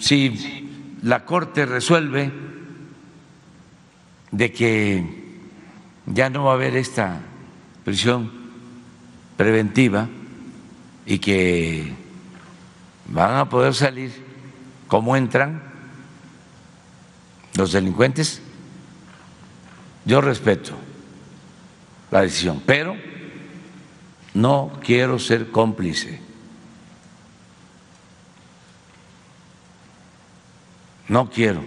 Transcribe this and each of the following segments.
si la Corte resuelve de que ya no va a haber esta prisión preventiva y que van a poder salir como entran los delincuentes, yo respeto la decisión, pero no quiero ser cómplice no quiero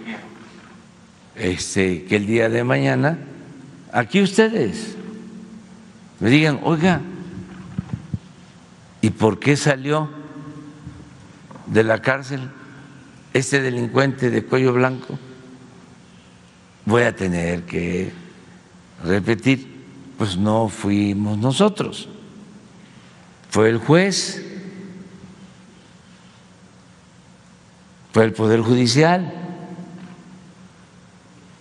este, que el día de mañana aquí ustedes me digan, oiga, ¿y por qué salió de la cárcel este delincuente de cuello blanco? Voy a tener que repetir, pues no fuimos nosotros, fue el juez fue el Poder Judicial.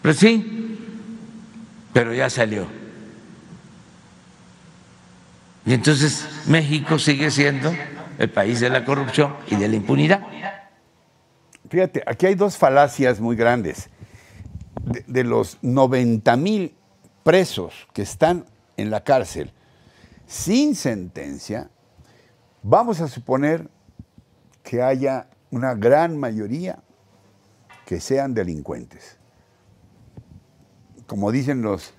Pues sí, pero ya salió. Y entonces México sigue siendo el país de la corrupción y de la impunidad. Fíjate, aquí hay dos falacias muy grandes. De, los 90 mil presos que están en la cárcel sin sentencia, vamos a suponer que haya una gran mayoría que sean delincuentes. Como dicen los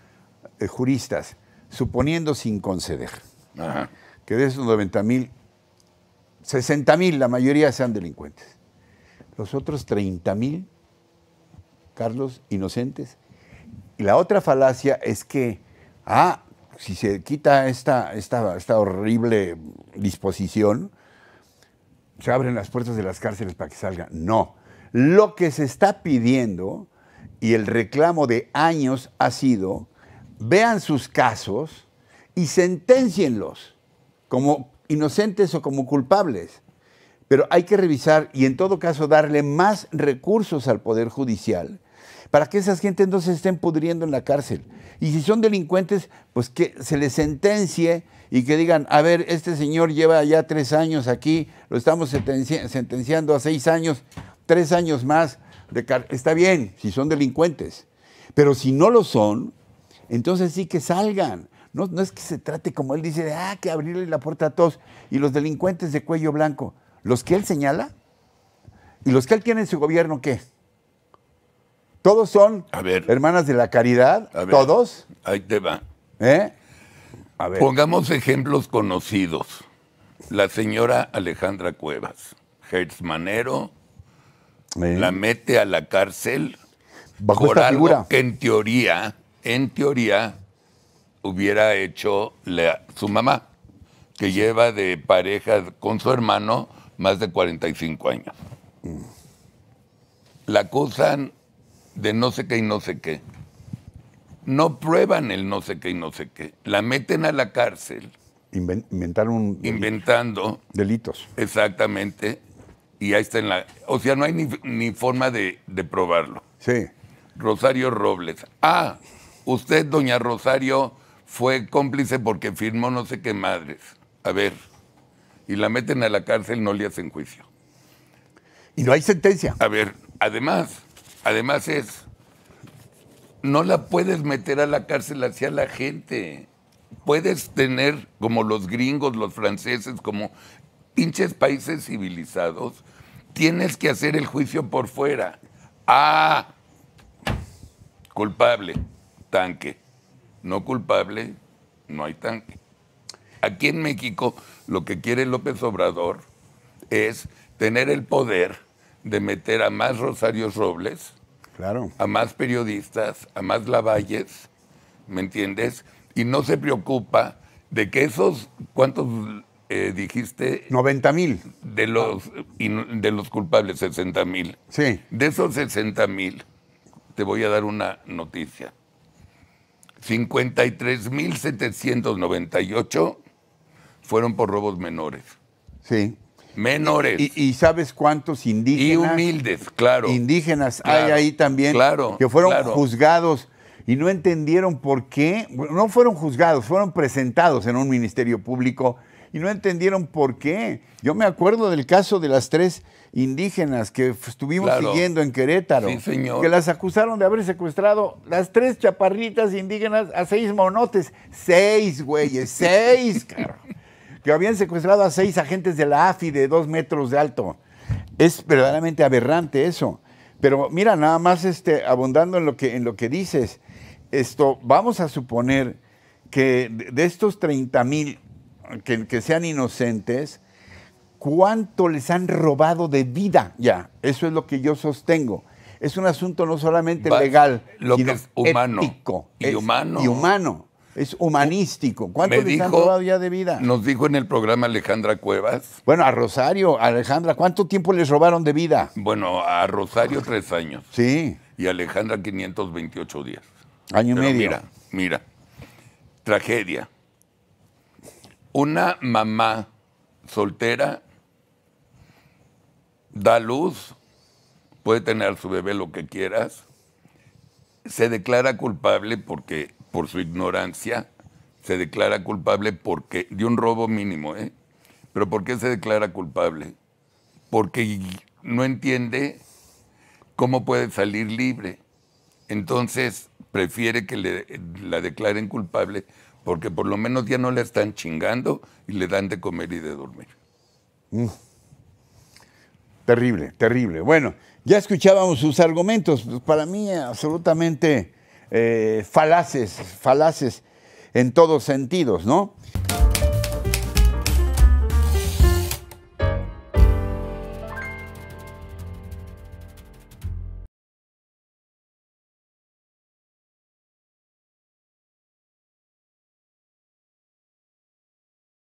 eh, juristas, suponiendo sin conceder, que de esos 90 mil, 60 mil, la mayoría sean delincuentes. Los otros 30 mil, Carlos, inocentes. Y la otra falacia es que, ah, si se quita esta, esta, esta horrible disposición, se abren las puertas de las cárceles para que salgan. No. Lo que se está pidiendo y el reclamo de años ha sido, vean sus casos y sentencienlos como inocentes o como culpables. Pero hay que revisar y en todo caso darle más recursos al Poder Judicial para que esas gentes no se estén pudriendo en la cárcel. Y si son delincuentes, pues que se les sentencie y que digan, a ver, este señor lleva ya tres años aquí, lo estamos sentenciando a seis años, tres años más. De Está bien, si son delincuentes. Pero si no lo son, entonces sí que salgan. No, no, es que se trate como él dice, de, ah, que abrirle la puerta a todos. Y los delincuentes de cuello blanco, los que él señala y los que él tiene en su gobierno, ¿qué? Todos son hermanas de la caridad. todos. Ahí te va. ¿Eh? Pongamos ejemplos conocidos. La señora Alejandra Cuevas, Hertz Manero, ¿Eh? la mete a la cárcel por algo que en teoría, en teoría, hubiera hecho su mamá, que lleva de pareja con su hermano más de 45 años. Mm. La acusan de no sé qué y no sé qué. No prueban el no sé qué y no sé qué. La meten a la cárcel. inventaron inventando delitos. Exactamente. Y ahí está en la. O sea, no hay ni, forma de, de probarlo. Sí. Rosario Robles. Ah, usted, doña Rosario, fue cómplice porque firmó no sé qué madres. A ver. Y la meten a la cárcel, no le hacen juicio. Y no hay sentencia. A ver, además, además es, no la puedes meter a la cárcel hacia la gente. Puedes tener, como los gringos, los franceses, como pinches países civilizados, tienes que hacer el juicio por fuera. Ah, culpable, tanque. No culpable, no hay tanque. Aquí en México lo que quiere López Obrador es tener el poder de meter a más Rosarios Robles, claro. a más periodistas, a más Lavalles, ¿me entiendes? Y no se preocupa de que esos, ¿cuántos eh, dijiste? 90 mil. De los, de los culpables, 60 mil. Sí. De esos 60 mil, te voy a dar una noticia. 53.798 fueron por robos menores. Sí. Menores. Y, sabes cuántos indígenas. Y humildes, claro. Indígenas hay ahí también. Claro, que fueron juzgados y no entendieron por qué. No fueron juzgados, fueron presentados en un ministerio público y no entendieron por qué. Yo me acuerdo del caso de las tres indígenas que estuvimos siguiendo en Querétaro. Sí, señor. Que las acusaron de haber secuestrado las tres chaparritas indígenas a seis monotes. Seis, güeyes, seis, caro que habían secuestrado a seis agentes de la AFI de dos metros de alto. Es verdaderamente aberrante eso. Pero mira, nada más este, abundando en lo, que, en lo que dices, esto, vamos a suponer que de estos 30 mil que, sean inocentes, ¿cuánto les han robado de vida ya? Eso es lo que yo sostengo es un asunto no solamente legal, lo sino que es humano y humano. Y humano es humanístico. ¿Cuánto les dijo, han robado de vida? Nos dijo en el programa Alejandra Cuevas. Bueno, a Rosario, Alejandra, ¿cuánto tiempo les robaron de vida? Bueno, a Rosario tres años. Sí. Y a Alejandra 528 días. Año y medio. Mira, mira, tragedia. Una mamá soltera da luz, puede tener su bebé lo que quieras, se declara culpable porque por su ignorancia, se declara culpable porque, de un robo mínimo, ¿eh? Pero ¿por qué se declara culpable? Porque no entiende cómo puede salir libre. Entonces prefiere que le, la declaren culpable porque por lo menos ya no la están chingando y le dan de comer y de dormir. Mm. Terrible, terrible. Bueno, ya escuchábamos sus argumentos. Pues, para mí absolutamente eh, falaces, falaces en todos sentidos, ¿no?